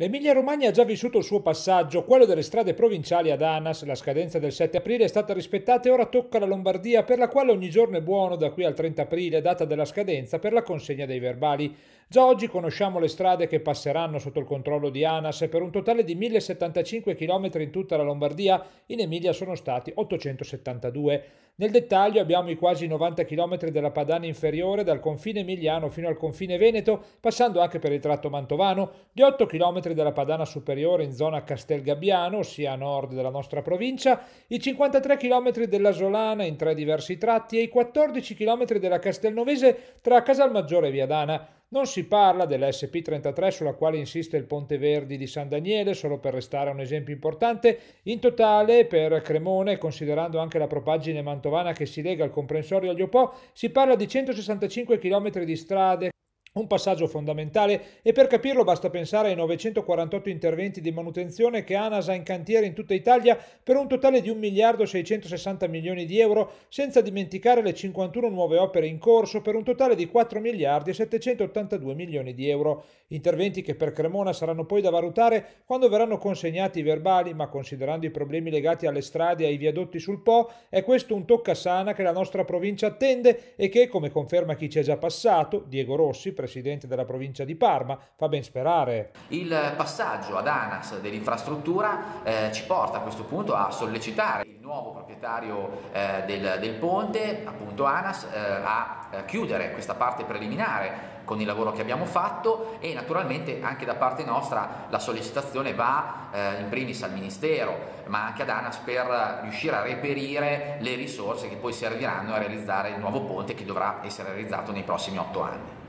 L'Emilia Romagna ha già vissuto il suo passaggio, quello delle strade provinciali ad Anas, la scadenza del 7 aprile è stata rispettata e ora tocca alla Lombardia per la quale ogni giorno è buono da qui al 30 aprile, data della scadenza per la consegna dei verbali. Già oggi conosciamo le strade che passeranno sotto il controllo di ANAS e per un totale di 1075 km in tutta la Lombardia, in Emilia sono stati 872. Nel dettaglio abbiamo i quasi 90 km della Padana inferiore dal confine emiliano fino al confine veneto, passando anche per il tratto mantovano, gli 8 km della Padana superiore in zona Castel Gabbiano, ossia a nord della nostra provincia, i 53 km della Solana in tre diversi tratti e i 14 km della Castelnovese tra Casalmaggiore e Viadana. Non si parla dellsp 33 sulla quale insiste il Ponte Verdi di San Daniele, solo per restare un esempio importante. In totale per Cremone, considerando anche la propaggine mantovana che si lega al comprensorio Aglio Po, si parla di 165 km di strade un passaggio fondamentale e per capirlo basta pensare ai 948 interventi di manutenzione che ANAS ha in cantiere in tutta Italia per un totale di 1 miliardo 660 milioni di euro, senza dimenticare le 51 nuove opere in corso per un totale di 4 miliardi e 782 milioni di euro. Interventi che per Cremona saranno poi da valutare quando verranno consegnati i verbali, ma considerando i problemi legati alle strade e ai viadotti sul Po, è questo un tocca sana che la nostra provincia attende e che, come conferma chi ci è già passato, Diego Rossi, presidente della provincia di Parma, fa ben sperare. Il passaggio ad ANAS dell'infrastruttura eh, ci porta a questo punto a sollecitare il nuovo proprietario eh, del, del, ponte, appunto ANAS, eh, a eh, chiudere questa parte preliminare con il lavoro che abbiamo fatto e naturalmente anche da parte nostra la sollecitazione va eh, in primis al Ministero ma anche ad ANAS per riuscire a reperire le risorse che poi serviranno a realizzare il nuovo ponte che dovrà essere realizzato nei prossimi otto anni.